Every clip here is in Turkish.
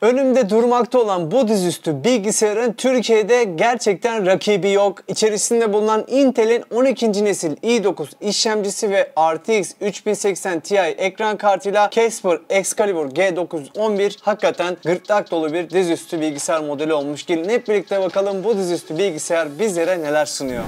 Önümde durmakta olan bu dizüstü bilgisayarın Türkiye'de gerçekten rakibi yok. İçerisinde bulunan Intel'in 12. nesil i9 işlemcisi ve RTX 3080 Ti ekran kartıyla Casper Excalibur G911 hakikaten gırtlak dolu bir dizüstü bilgisayar modeli olmuş. Gelin hep birlikte bakalım bu dizüstü bilgisayar bizlere neler sunuyor.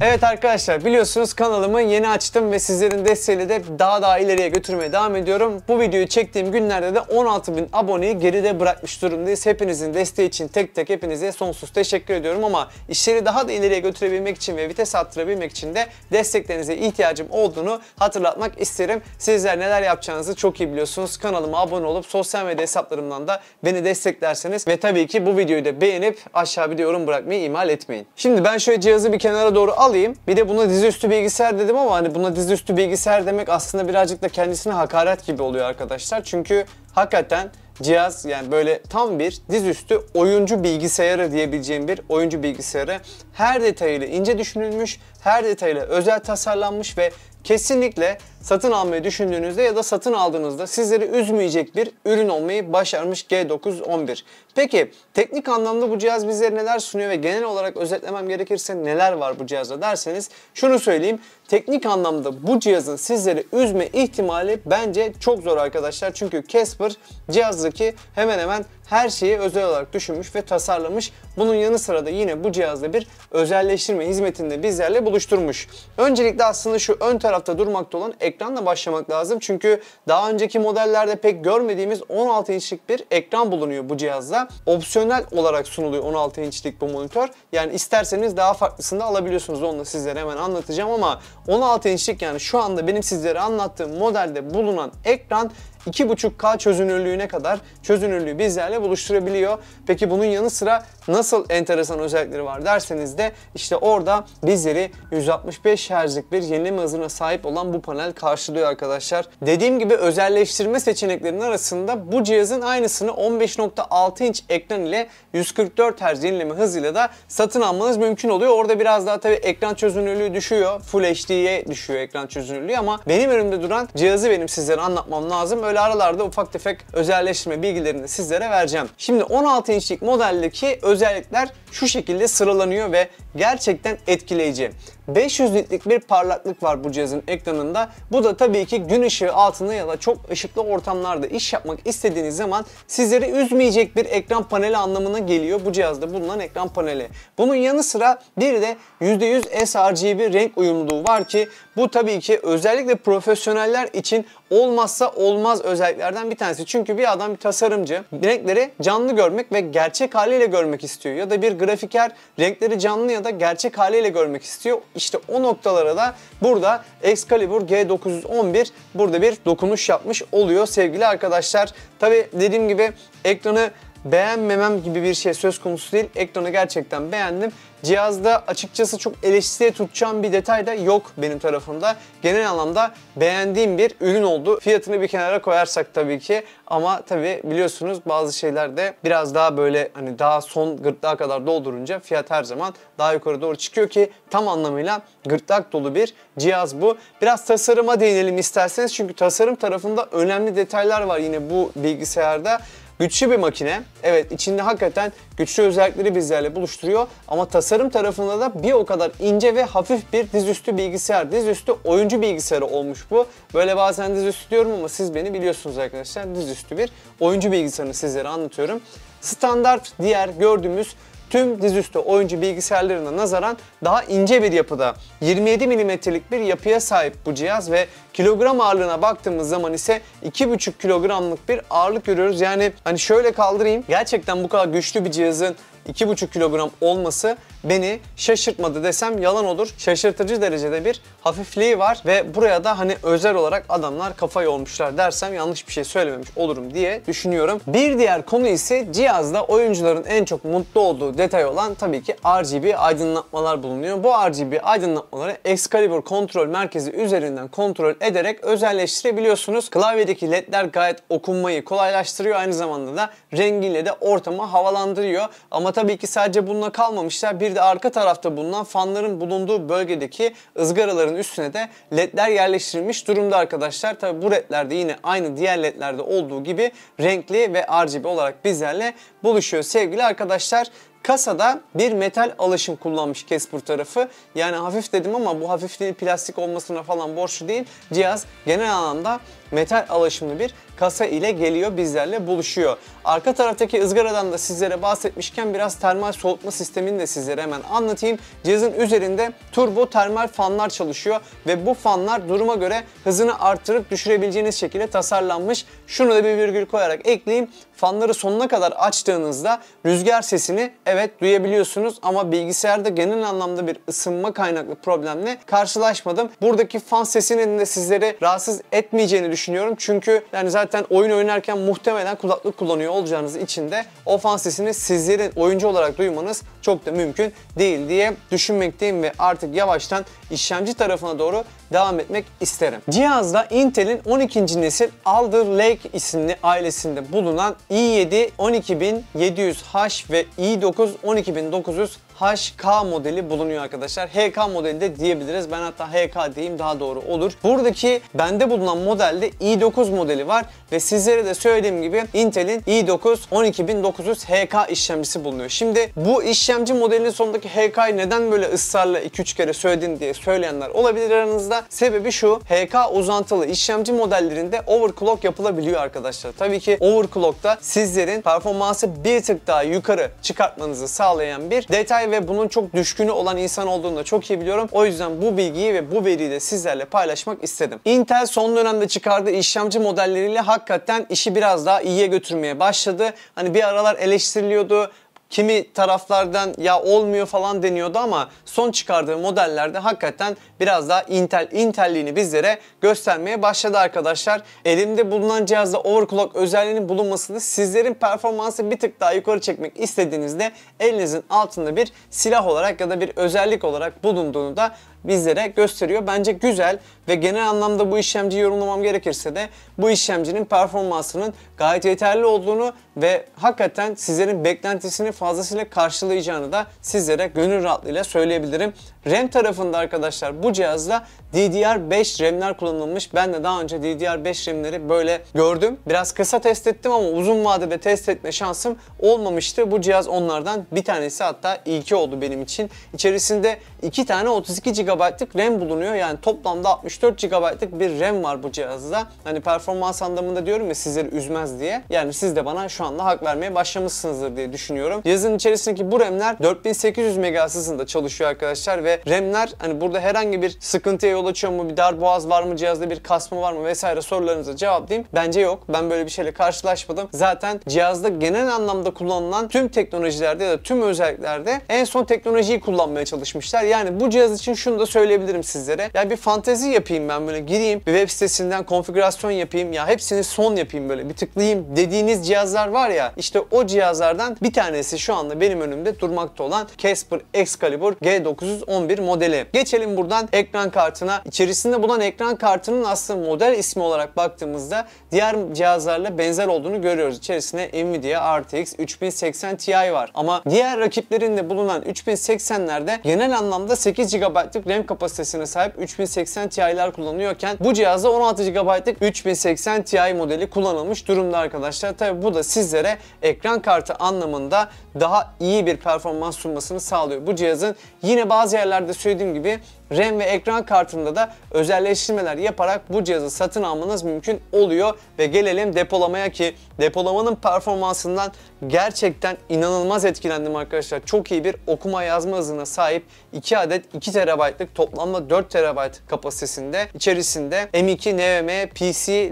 Evet arkadaşlar biliyorsunuz kanalımı yeni açtım ve sizlerin desteğiyle de daha daha ileriye götürmeye devam ediyorum. Bu videoyu çektiğim günlerde de 16.000 aboneyi geride bırakmış durumdayız. Hepinizin desteği için tek tek hepinize sonsuz teşekkür ediyorum ama işleri daha da ileriye götürebilmek için ve vites attırabilmek için de desteklerinize ihtiyacım olduğunu hatırlatmak isterim. Sizler neler yapacağınızı çok iyi biliyorsunuz. Kanalıma abone olup sosyal medya hesaplarımdan da beni desteklerseniz ve tabii ki bu videoyu da beğenip aşağı bir yorum bırakmayı ihmal etmeyin. Şimdi ben şöyle cihazı bir kenara doğru al alayım. Bir de buna dizüstü bilgisayar dedim ama hani buna dizüstü bilgisayar demek aslında birazcık da kendisine hakaret gibi oluyor arkadaşlar. Çünkü hakikaten cihaz yani böyle tam bir dizüstü oyuncu bilgisayarı diyebileceğim bir oyuncu bilgisayarı. Her detayıyla ince düşünülmüş her detayla özel tasarlanmış ve kesinlikle satın almayı düşündüğünüzde ya da satın aldığınızda sizleri üzmeyecek bir ürün olmayı başarmış G911. Peki teknik anlamda bu cihaz bizlere neler sunuyor ve genel olarak özetlemem gerekirse neler var bu cihazda derseniz şunu söyleyeyim. Teknik anlamda bu cihazın sizleri üzme ihtimali bence çok zor arkadaşlar. Çünkü Casper cihazdaki hemen hemen her şeyi özel olarak düşünmüş ve tasarlamış. Bunun yanı sıra da yine bu cihazda bir özelleştirme hizmetinde bizlerle buluşturmuş. Öncelikle aslında şu ön tarafta durmakta olan ekranla başlamak lazım. Çünkü daha önceki modellerde pek görmediğimiz 16 inçlik bir ekran bulunuyor bu cihazda. Opsiyonel olarak sunuluyor 16 inçlik bu monitör. Yani isterseniz daha farklısını da alabiliyorsunuz. Onu da sizlere hemen anlatacağım ama 16 inçlik yani şu anda benim sizlere anlattığım modelde bulunan ekran 2.5K çözünürlüğüne kadar çözünürlüğü bizlerle birbirine buluşturabiliyor. Peki bunun yanı sıra nasıl enteresan özellikleri var derseniz de işte orada bizleri 165 Hz'lik bir yenileme hızına sahip olan bu panel karşılıyor arkadaşlar. Dediğim gibi özelleştirme seçeneklerinin arasında bu cihazın aynısını 15.6 inç ekran ile 144 Hz yenileme hızıyla da satın almanız mümkün oluyor. Orada biraz daha tabii ekran çözünürlüğü düşüyor. Full HD'ye düşüyor ekran çözünürlüğü ama benim önümde duran cihazı benim sizlere anlatmam lazım. Öyle aralarda ufak tefek özelleştirme bilgilerini sizlere vereceğim göstereceğim. Şimdi 16 inçlik modeldeki özellikler şu şekilde sıralanıyor ve gerçekten etkileyici. 500 nitlik bir parlaklık var bu cihazın ekranında. Bu da tabii ki gün ışığı altında ya da çok ışıklı ortamlarda iş yapmak istediğiniz zaman sizleri üzmeyecek bir ekran paneli anlamına geliyor bu cihazda bulunan ekran paneli. Bunun yanı sıra bir de %100 sRGB renk uyumluluğu var ki bu tabii ki özellikle profesyoneller için olmazsa olmaz özelliklerden bir tanesi. Çünkü bir adam bir tasarımcı renkleri canlı görmek ve gerçek haliyle görmek istiyor ya da bir grafiker renkleri canlı ya da gerçek haliyle görmek istiyor. İşte o noktalara da burada Excalibur G911 burada bir dokunuş yapmış oluyor sevgili arkadaşlar. Tabi dediğim gibi ekranı beğenmemem gibi bir şey söz konusu değil. Ekranı gerçekten beğendim. Cihazda açıkçası çok eleştiriye tutacağım bir detay da yok benim tarafımda. Genel anlamda beğendiğim bir ürün oldu. Fiyatını bir kenara koyarsak tabii ki ama tabii biliyorsunuz bazı şeyler de biraz daha böyle hani daha son gırtlağa kadar doldurunca fiyat her zaman daha yukarı doğru çıkıyor ki tam anlamıyla gırtlak dolu bir cihaz bu. Biraz tasarıma değinelim isterseniz çünkü tasarım tarafında önemli detaylar var yine bu bilgisayarda. Güçlü bir makine. Evet içinde hakikaten güçlü özellikleri bizlerle buluşturuyor ama tasarım tarafında da bir o kadar ince ve hafif bir dizüstü bilgisayar. Dizüstü oyuncu bilgisayarı olmuş bu. Böyle bazen dizüstü diyorum ama siz beni biliyorsunuz arkadaşlar. Dizüstü bir oyuncu bilgisayarını sizlere anlatıyorum. Standart diğer gördüğümüz tüm dizüstü oyuncu bilgisayarlarına nazaran daha ince bir yapıda 27 milimetrelik bir yapıya sahip bu cihaz ve kilogram ağırlığına baktığımız zaman ise 2,5 kilogramlık bir ağırlık görüyoruz. Yani hani şöyle kaldırayım gerçekten bu kadar güçlü bir cihazın 2,5 kilogram olması beni şaşırtmadı desem yalan olur. Şaşırtıcı derecede bir hafifliği var ve buraya da hani özel olarak adamlar kafa yormuşlar dersem yanlış bir şey söylememiş olurum diye düşünüyorum. Bir diğer konu ise cihazda oyuncuların en çok mutlu olduğu detay olan tabii ki RGB aydınlatmalar bulunuyor. Bu RGB aydınlatmaları Excalibur kontrol merkezi üzerinden kontrol ederek özelleştirebiliyorsunuz. Klavyedeki ledler gayet okunmayı kolaylaştırıyor. Aynı zamanda da rengiyle de ortamı havalandırıyor. Ama tabii ki sadece bununla kalmamışlar. Bir de arka tarafta bulunan fanların bulunduğu bölgedeki ızgaraların üstüne de ledler yerleştirilmiş durumda arkadaşlar. Tabi bu ledlerde yine aynı diğer ledlerde olduğu gibi renkli ve RGB olarak bizlerle buluşuyor sevgili arkadaşlar. Kasada bir metal alaşım kullanmış Casper tarafı. Yani hafif dedim ama bu hafifliği plastik olmasına falan borçlu değil. Cihaz genel anlamda metal alaşımlı bir kasa ile geliyor bizlerle buluşuyor. Arka taraftaki ızgaradan da sizlere bahsetmişken biraz termal soğutma sistemini de sizlere hemen anlatayım. Cihazın üzerinde turbo termal fanlar çalışıyor ve bu fanlar duruma göre hızını artırıp düşürebileceğiniz şekilde tasarlanmış. Şunu da bir virgül koyarak ekleyeyim. Fanları sonuna kadar açtığınızda rüzgar sesini evet duyabiliyorsunuz ama bilgisayarda genel anlamda bir ısınma kaynaklı problemle karşılaşmadım. Buradaki fan sesinin de sizleri rahatsız etmeyeceğini düşünüyorum. Çünkü yani zaten oyun oynarken muhtemelen kulaklık kullanıyor olacağınız için de o fan sesini sizlerin oyuncu olarak duymanız çok da mümkün değil diye düşünmekteyim ve artık yavaştan işlemci tarafına doğru devam etmek isterim. Cihazda Intel'in 12. nesil Alder Lake isimli ailesinde bulunan i7 12700H ve i9 12900 HK modeli bulunuyor arkadaşlar. HK modeli de diyebiliriz. Ben hatta HK diyeyim daha doğru olur. Buradaki bende bulunan modelde i9 modeli var ve sizlere de söylediğim gibi Intel'in i9 12900 HK işlemcisi bulunuyor. Şimdi bu işlemci modelinin sonundaki HK'yı neden böyle ısrarla 2-3 kere söyledin diye söyleyenler olabilir aranızda. Sebebi şu HK uzantılı işlemci modellerinde overclock yapılabiliyor arkadaşlar. Tabii ki overclock da sizlerin performansı bir tık daha yukarı çıkartmanızı sağlayan bir detay ve bunun çok düşkünü olan insan olduğunu da çok iyi biliyorum. O yüzden bu bilgiyi ve bu veriyi de sizlerle paylaşmak istedim. Intel son dönemde çıkardığı işlemci modelleriyle hakikaten işi biraz daha iyiye götürmeye başladı. Hani bir aralar eleştiriliyordu. Kimi taraflardan ya olmuyor falan deniyordu ama son çıkardığı modellerde hakikaten biraz daha Intel Intel'liğini bizlere göstermeye başladı arkadaşlar. Elimde bulunan cihazda overclock özelliğinin bulunmasını sizlerin performansı bir tık daha yukarı çekmek istediğinizde elinizin altında bir silah olarak ya da bir özellik olarak bulunduğunu da bizlere gösteriyor. Bence güzel ve genel anlamda bu işlemciyi yorumlamam gerekirse de bu işlemcinin performansının gayet yeterli olduğunu ve hakikaten sizlerin beklentisini fazlasıyla karşılayacağını da sizlere gönül rahatlığıyla söyleyebilirim. RAM tarafında arkadaşlar bu cihazda DDR5 RAM'ler kullanılmış. Ben de daha önce DDR5 RAM'leri böyle gördüm. Biraz kısa test ettim ama uzun vadede test etme şansım olmamıştı. Bu cihaz onlardan bir tanesi hatta ilki oldu benim için. İçerisinde iki tane 32 GB GB'lık RAM bulunuyor. Yani toplamda 64 GB'lık bir RAM var bu cihazda. Hani performans anlamında diyorum ya sizleri üzmez diye. Yani siz de bana şu anda hak vermeye başlamışsınızdır diye düşünüyorum. Cihazın içerisindeki bu RAM'ler 4800 MHz hızında çalışıyor arkadaşlar ve RAM'ler hani burada herhangi bir sıkıntıya yol açıyor mu? Bir dar boğaz var mı? Cihazda bir kasma var mı? Vesaire sorularınıza cevaplayayım. Bence yok. Ben böyle bir şeyle karşılaşmadım. Zaten cihazda genel anlamda kullanılan tüm teknolojilerde ya da tüm özelliklerde en son teknolojiyi kullanmaya çalışmışlar. Yani bu cihaz için şunu şunu da söyleyebilirim sizlere. Ya bir fantezi yapayım ben böyle gireyim bir web sitesinden konfigürasyon yapayım ya hepsini son yapayım böyle bir tıklayayım dediğiniz cihazlar var ya işte o cihazlardan bir tanesi şu anda benim önümde durmakta olan Casper Excalibur G911 modeli. Geçelim buradan ekran kartına. İçerisinde bulunan ekran kartının aslında model ismi olarak baktığımızda diğer cihazlarla benzer olduğunu görüyoruz. İçerisinde Nvidia RTX 3080 Ti var. Ama diğer rakiplerinde bulunan 3080'lerde genel anlamda 8 GB'lık RAM kapasitesine sahip 3080 Ti'ler kullanıyorken bu cihazda 16 GB'lık 3080 Ti modeli kullanılmış durumda arkadaşlar. Tabi bu da sizlere ekran kartı anlamında daha iyi bir performans sunmasını sağlıyor. Bu cihazın yine bazı yerlerde söylediğim gibi RAM ve ekran kartında da özelleştirmeler yaparak bu cihazı satın almanız mümkün oluyor ve gelelim depolamaya ki depolamanın performansından gerçekten inanılmaz etkilendim arkadaşlar. Çok iyi bir okuma yazma hızına sahip 2 adet 2 terabayt GB'lık toplamda 4 TB kapasitesinde içerisinde M2 NVMe PC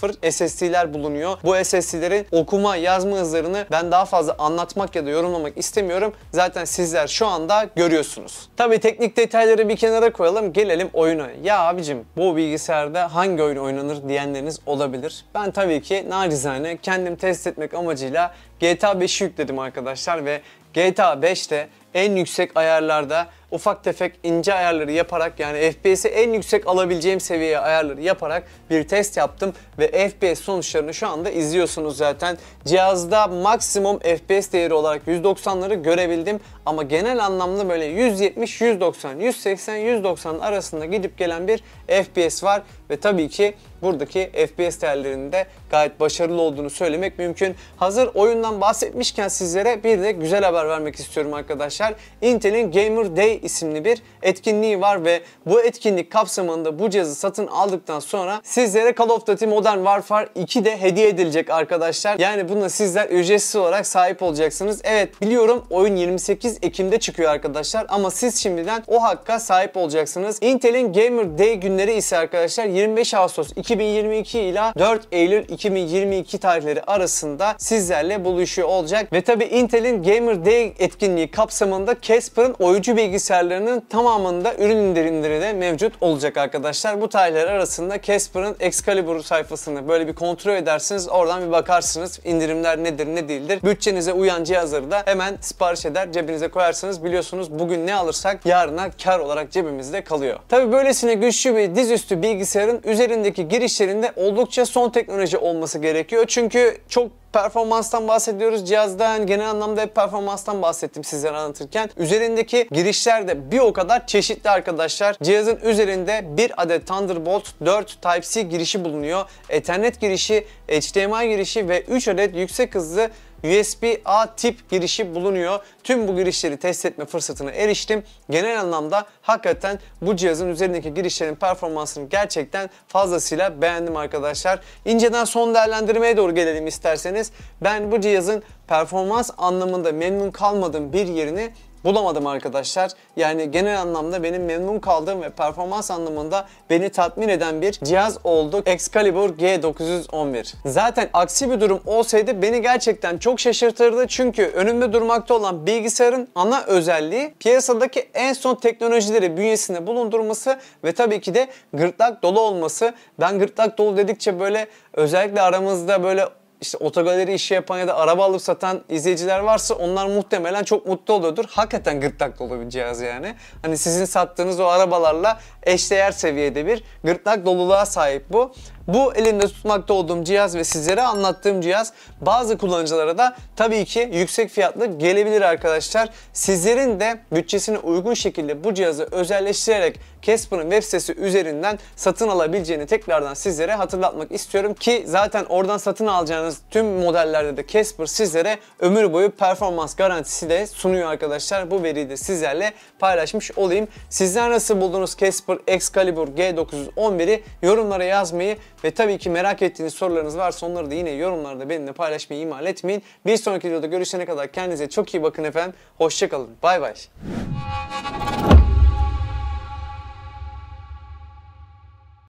40 SSD'ler bulunuyor. Bu SSD'lerin okuma yazma hızlarını ben daha fazla anlatmak ya da yorumlamak istemiyorum. Zaten sizler şu anda görüyorsunuz. Tabi teknik detayları bir kenara koyalım. Gelelim oyuna. Ya abicim bu bilgisayarda hangi oyun oynanır diyenleriniz olabilir. Ben tabii ki Narizane kendim test etmek amacıyla GTA 5'i yükledim arkadaşlar ve GTA 5'te en yüksek ayarlarda ufak tefek ince ayarları yaparak yani FPS'i en yüksek alabileceğim seviyeye ayarları yaparak bir test yaptım ve FPS sonuçlarını şu anda izliyorsunuz zaten. Cihazda maksimum FPS değeri olarak 190'ları görebildim ama genel anlamda böyle 170, 190, 180, 190 arasında gidip gelen bir FPS var ve tabii ki buradaki FPS değerlerinin de gayet başarılı olduğunu söylemek mümkün. Hazır oyundan bahsetmişken sizlere bir de güzel haber vermek istiyorum arkadaşlar. Intel'in Gamer Day isimli bir etkinliği var ve bu etkinlik kapsamında bu cihazı satın aldıktan sonra sizlere Call of Duty Modern Warfare 2 de hediye edilecek arkadaşlar. Yani buna sizler ücretsiz olarak sahip olacaksınız. Evet biliyorum oyun 28 Ekim'de çıkıyor arkadaşlar ama siz şimdiden o hakka sahip olacaksınız. Intel'in Gamer Day günleri ise arkadaşlar 25 Ağustos 2022 ile 4 Eylül 2022 tarihleri arasında sizlerle buluşuyor olacak. Ve tabi Intel'in Gamer Day etkinliği kapsamında Casper'ın oyuncu bilgisi bilgisayarlarının tamamında ürün indirimleri de mevcut olacak arkadaşlar. Bu tarihler arasında Casper'ın Excalibur sayfasını böyle bir kontrol edersiniz. Oradan bir bakarsınız indirimler nedir ne değildir. Bütçenize uyan cihazları da hemen sipariş eder cebinize koyarsınız. Biliyorsunuz bugün ne alırsak yarına kar olarak cebimizde kalıyor. Tabi böylesine güçlü bir dizüstü bilgisayarın üzerindeki girişlerinde oldukça son teknoloji olması gerekiyor. Çünkü çok performanstan bahsediyoruz. Cihazda yani genel anlamda hep performanstan bahsettim sizlere anlatırken. Üzerindeki girişler de bir o kadar çeşitli arkadaşlar. Cihazın üzerinde bir adet Thunderbolt 4 Type-C girişi bulunuyor. Ethernet girişi, HDMI girişi ve 3 adet yüksek hızlı USB-A tip girişi bulunuyor. Tüm bu girişleri test etme fırsatına eriştim. Genel anlamda hakikaten bu cihazın üzerindeki girişlerin performansını gerçekten fazlasıyla beğendim arkadaşlar. İnceden son değerlendirmeye doğru gelelim isterseniz. Ben bu cihazın performans anlamında memnun kalmadığım bir yerini bulamadım arkadaşlar. Yani genel anlamda benim memnun kaldığım ve performans anlamında beni tatmin eden bir cihaz oldu Excalibur G911. Zaten aksi bir durum olsaydı beni gerçekten çok şaşırtırdı çünkü önümde durmakta olan bilgisayarın ana özelliği piyasadaki en son teknolojileri bünyesinde bulundurması ve tabii ki de gırtlak dolu olması. Ben gırtlak dolu dedikçe böyle özellikle aramızda böyle işte otogaleri işi yapan ya da araba alıp satan izleyiciler varsa onlar muhtemelen çok mutlu oluyordur. Hakikaten gırtlak dolu bir cihaz yani. Hani sizin sattığınız o arabalarla eşdeğer seviyede bir gırtlak doluluğa sahip bu. Bu elinde tutmakta olduğum cihaz ve sizlere anlattığım cihaz bazı kullanıcılara da tabii ki yüksek fiyatlı gelebilir arkadaşlar. Sizlerin de bütçesine uygun şekilde bu cihazı özelleştirerek Casper'ın web sitesi üzerinden satın alabileceğini tekrardan sizlere hatırlatmak istiyorum ki zaten oradan satın alacağınız tüm modellerde de Casper sizlere ömür boyu performans garantisi de sunuyor arkadaşlar. Bu veriyi de sizlerle paylaşmış olayım. Sizler nasıl buldunuz Casper Excalibur G911'i yorumlara yazmayı ve tabii ki merak ettiğiniz sorularınız varsa onları da yine yorumlarda benimle paylaşmayı ihmal etmeyin. Bir sonraki videoda görüşene kadar kendinize çok iyi bakın efendim. Hoşçakalın. Bay bay.